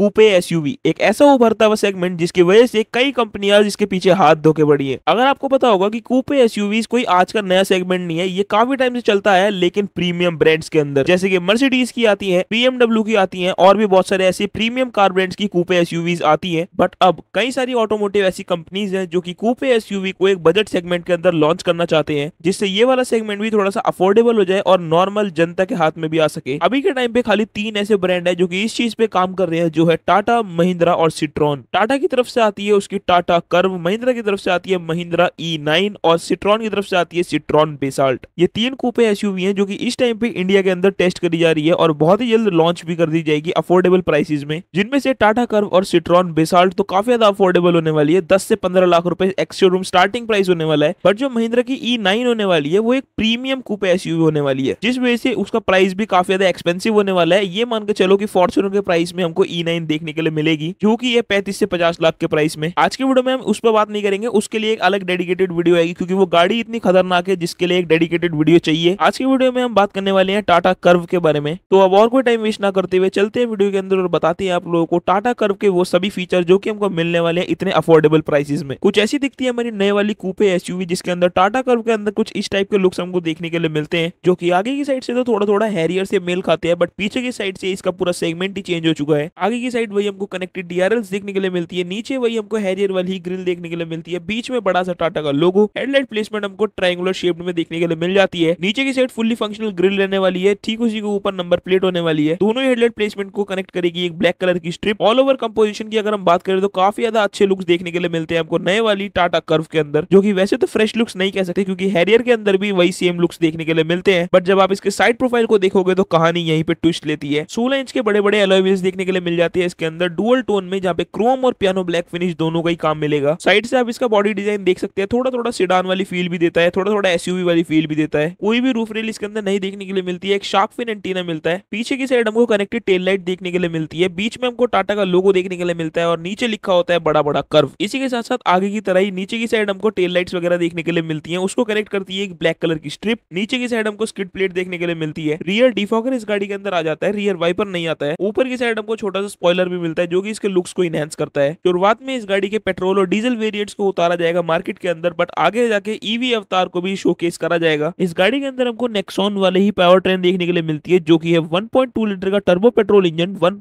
कूपे SUV एक ऐसा उभरता हुआ सेगमेंट जिसकी वजह से कई कंपनियां इसके पीछे हाथ धोके बढ़ी है अगर आपको पता होगा कि कूपे एसयूवी कोई आज का नया सेगमेंट नहीं है ये काफी टाइम से चलता है लेकिन प्रीमियम ब्रांड्स के अंदर जैसे कि मर्सिडीज की आती है पीएमडब्ल्यू की आती है और भी बहुत सारे ऐसे प्रीमियम कार ब्रांड्स की कूपे एसयूवीज आती है बट अब कई सारी ऑटोमोटिव ऐसी कंपनीज है जो की कूपे एसयूवी को एक बजट सेगमेंट के अंदर लॉन्च करना चाहते हैं जिससे ये वाला सेगमेंट भी थोड़ा सा अफोर्डेबल हो जाए और नॉर्मल जनता के हाथ में भी आ सके अभी के टाइम पे खाली तीन ऐसे ब्रांड है जो की इस चीज पे काम कर रहे हैं जो है टाटा महिंद्रा और सिट्रॉन टाटा की तरफ से आती है उसकी टाटा कर्व महिंद्रा की तरफ से आती है महिंद्रा ई e नाइन और सिट्रॉन की तरफ से आती है सिट्रॉन बेसाल्ट ये तीन कूपे एसयूवी हैं जो कि इस टाइम पे इंडिया के अंदर टेस्ट करी जा रही है और बहुत ही जल्द लॉन्च भी कर दी जाएगी अफोर्डेबल प्राइसेस में जिनमें से टाटा कर्व और सिट्रॉन बेसाल्ट तो काफी ज्यादा अफोर्डेबल होने वाली है दस से पंद्रह लाख रुपए एक्स शोरूम स्टार्टिंग प्राइस होने वाला है बट जो महिंद्रा की ई e नाइन होने वाली है वो एक प्रीमियम कूपे एसयूवी होने वाली है जिस वजह से उसका प्राइस भी काफी ज्यादा एक्सपेंसिव होने वाला है ये मान के चलो कि फॉर्चुनर के प्राइस में हमको ई e डिजाइन देखने के लिए मिलेगी जो की ये पैंतीस से पचास लाख के प्राइस में आज के वीडियो में हम उस पर बात नहीं करेंगे उसके लिए एक अलग डेडिकेटेड वीडियो आएगी क्योंकि वो गाड़ी इतनी खतरनाक है जिसके लिए एक डेडिकेटेड वीडियो चाहिए आज की वीडियो में हम बात करने वाले हैं टाटा कर्व के बारे में तो अब और कोई टाइम वेस्ट ना करते हुए चलते हैं वीडियो के अंदर और बताते हैं आप लोगों को टाटा कर्व के वो सभी फीचर जो कि हमको मिलने वाले हैं इतने अफोर्डेबल प्राइसेस में कुछ ऐसी दिखती है हमारी नए वाली कूपे एसयूवी जिसके अंदर टाटा कर्व के अंदर कुछ इस टाइप के लुक्स हमको देखने के लिए मिलते हैं जो की आगे की साइड से तो थोड़ा थोड़ा हैरियर से मेल खाते हैं बट पीछे की साइड से इसका पूरा सेगमेंट ही चेंज हो चुका है आगे की साइड वही हमको कनेक्टेड डीआरएल देखने के लिए मिलती है नीचे वही हमको हैरियर वाली ग्रिल देखने के लिए मिलती है बीच में बड़ा सा टाटा का लोगो हेडलाइट प्लेसमेंट हमको ट्राइंगुलर शेप में देखने के लिए मिल जाती है नीचे की साइड फुल्ली फंक्शनल ग्रिल रहने वाली है ठीक उसी के ऊपर नंबर प्लेट होने वाली है दोनों हेडलाइट प्लेसमेंट को कनेक्ट करेगी एक ब्लैक कलर की स्ट्रिप ऑल ओवर कंपोजिशन की अगर हम बात करें तो काफी ज्यादा अच्छे लुक्स देखने के लिए मिलते हैं हमको नए वाली टाटा कर्व के अंदर जो की वैसे तो फ्रेश लुक्स नहीं कह सकते क्योंकि हैरियर के अंदर भी वही सेम लुक्स देखने के लिए मिलते हैं बट जब आप इसके साइड प्रोफाइल को देखोगे तो कहानी यहीं पे ट्विस्ट लेती है सोलह इंच के बड़े बड़े एलोविल्स देखने के लिए मिल जाते जाती है इसके अंदर डुअल टोन में जहाँ पे क्रोम और पियानो ब्लैक फिनिश दोनों का ही काम मिलेगा साइड से आप इसका बॉडी डिजाइन देख सकते हैं थोड़ा थोड़ा सिडान वाली फील भी देता है थोड़ा थोड़ा एसयूवी वाली फील भी देता है कोई भी रूफ रेल इसके अंदर नहीं देखने के लिए मिलती है एक शार्क फिन एंटीना मिलता है पीछे की साइड हमको कनेक्टेड टेल लाइट देखने के लिए मिलती है बीच में हमको टाटा का लोगो देखने के लिए मिलता है और नीचे लिखा होता है बड़ा बड़ा कर्व इसी के साथ साथ आगे की तरह ही नीचे की साइड हमको टेल लाइट्स वगैरह देखने के लिए मिलती है उसको कनेक्ट करती है एक ब्लैक कलर की स्ट्रिप नीचे की साइड हमको स्किट प्लेट देखने के लिए मिलती है रियर डिफॉकर इस गाड़ी के अंदर आ जाता है रियर वाइपर नहीं आता है ऊपर की साइड हमको छोटा सा स्पॉयलर भी मिलता है जो कि इसके लुक्स को इनहेंस करता है शुरुआत में इस गाड़ी के पेट्रोल और डीजल वेरियंट को उतारा जाएगा मार्केट के अंदर बट आगे जाके ईवी e अवतार को भी शोकेस करा जाएगा इस गाड़ी के अंदर हमको नेक्सॉन वाले ही पावर ट्रेन देखने के लिए मिलती है जो की है वन लीटर का turbo petrol engine one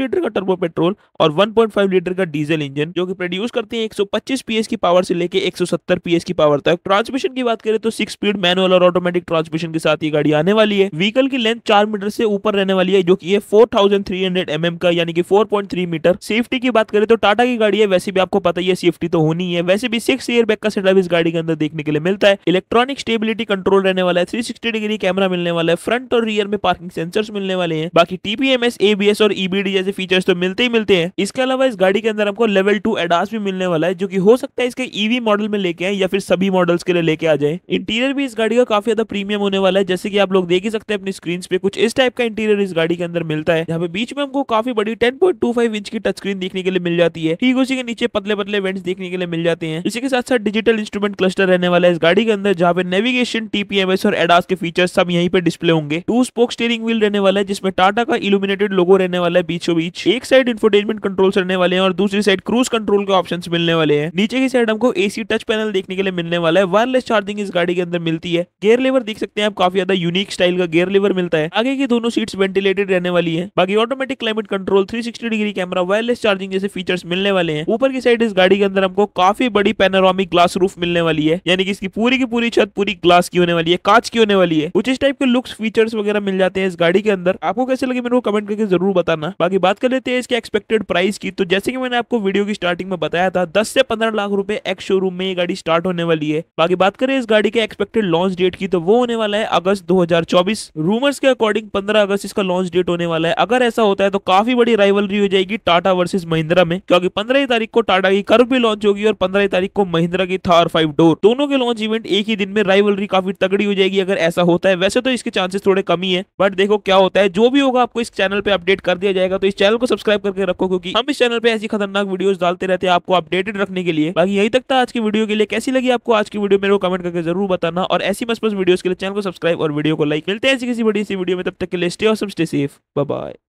litre का टर्बो पेट्रोल और वन लीटर का डीजल इंजन जो की प्रोड्यूस करते हैं एक पीएस की पावर से लेके एक पीएस की पावर तक ट्रांसमिशन की बात करें तो सिक्स स्पीड मैनुअल और ऑटोमेटिक ट्रांसमिशन के साथ ये गाड़ी आने वाली है व्हीकल की लेंथ चार मीटर से ऊपर रहने वाली है जो की ये फोर थाउजेंड mm का यानी कि की 4.3 मीटर सेफ्टी की बात करें तो टाटा की गाड़ी है वैसे भी आपको पता ही है सेफ्टी तो होनी है वैसे भी सिक्स ईयर बैक का सेटअप इस गाड़ी के अंदर देखने के लिए मिलता है इलेक्ट्रॉनिक स्टेबिलिटी कंट्रोल रहने वाला है थ्री डिग्री कैमरा मिलने वाला है फ्रंट और रियर में पार्किंग सेंसर मिलने वाले हैं बाकी टीपीएमएस एबीएस और ईबीडी e जैसे फीचर्स तो मिलते ही मिलते हैं इसके अलावा इस गाड़ी के अंदर हमको लेवल टू एडास भी मिलने वाला है जो की हो सकता है इसके ईवी e मॉडल में लेके आए या फिर सभी मॉडल्स के लिए लेके आ जाए इंटीरियर भी इस गाड़ी का काफी ज्यादा प्रीमियम होने वाला है जैसे कि आप लोग देख ही सकते हैं अपनी स्क्रीन पे कुछ इस टाइप का इंटीरियर इस गाड़ी के अंदर मिलता है यहाँ पे बीच में हमको काफी बड़ी 10.25 इंच की टच स्क्रीन देखने के लिए मिल जाती है ठीक उसी के नीचे पतले पतले वेंट्स देखने के लिए मिल जाते हैं इसी के साथ साथ डिजिटल इंस्ट्रूमेंट क्लस्टर रहने वाला है इस गाड़ी के अंदर जहाँ पे नेविगेशन टीपीएमएस और एडास के फीचर सब यहीं पर डिस्प्ले होंगे टू स्पोक स्टेरिंग व्हील रहने वाला है जिसमें टाटा का इल्यूमिनेटेड लोगो रहने वाला है बीचों बीच एक साइड इंफोटेनमेंट कंट्रोल्स रहने वाले हैं और दूसरी साइड क्रूज कंट्रोल के ऑप्शन मिलने वाले हैं नीचे की साइड हमको एसी टच पैनल देखने के लिए मिलने वाला है वायरलेस चार्जिंग इस गाड़ी के अंदर मिलती है गेयर लेवर देख सकते हैं आप काफी ज्यादा यूनिक स्टाइल का गेयर लेवर मिलता है आगे की दोनों सीट्स वेंटिलेटेड रहने वाली है बाकी automatic climate control three 360 degree camera wireless charging जैसे फीचर्स मिलने वाले हैं ऊपर की साइड इस गाड़ी के अंदर हमको काफी बड़ी पेनोरामिक ग्लास रूफ मिलने वाली है यानी कि इसकी पूरी की पूरी छत पूरी ग्लास की होने वाली है कांच की होने वाली है कुछ इस टाइप के लुक्स फीचर्स वगैरह मिल जाते हैं इस गाड़ी के अंदर आपको कैसे लगे मेरे को कमेंट करके जरूर बताना बाकी बात कर लेते हैं इसके एक्सपेक्टेड प्राइस की तो जैसे कि मैंने आपको वीडियो की स्टार्टिंग में बताया था दस से पंद्रह लाख रुपए एक्स शोरूम में ये गाड़ी स्टार्ट होने वाली है बाकी बात करें इस गाड़ी के एक्सपेक्टेड लॉन्च डेट की तो वो होने वाला है अगस्त दो रूमर्स के अकॉर्डिंग पंद्रह अगस्त इसका लॉन्च डेट होने वाला है अगर ऐसा होता है तो काफी बड़ी राइवलरी हो जाएगी टाटा वर्सेज महिंद्रा में क्योंकि पंद्रह तारीख को टाटा की कर्व भी लॉन्च होगी और पंद्रह तारीख को महिंद्रा की थार फाइव डोर दोनों के लॉन्च इवेंट एक ही दिन में राइवलरी काफी तगड़ी हो जाएगी अगर ऐसा होता है वैसे तो इसके चांसेस थोड़े कमी है बट देखो क्या होता है जो भी होगा आपको इस चैनल पे अपडेट कर दिया जाएगा तो इस चैनल को सब्सक्राइब करके रखो क्योंकि हम इस चैनल पे ऐसी खतरनाक वीडियोस डालते रहते हैं आपको अपडेटेड रखने के लिए बाकी यही तक था आज की वीडियो के लिए कैसी लगी आपको आज की वीडियो मेरे को कमेंट करके जरूर बताना और ऐसी मस्त मस्त के लिए चैनल को सब्सक्राइब और वीडियो को लाइक मिलते हैं ऐसी किसी बड़ी सी वीडियो में तब तक के लिए स्टे और सब स्टे सेफ बाय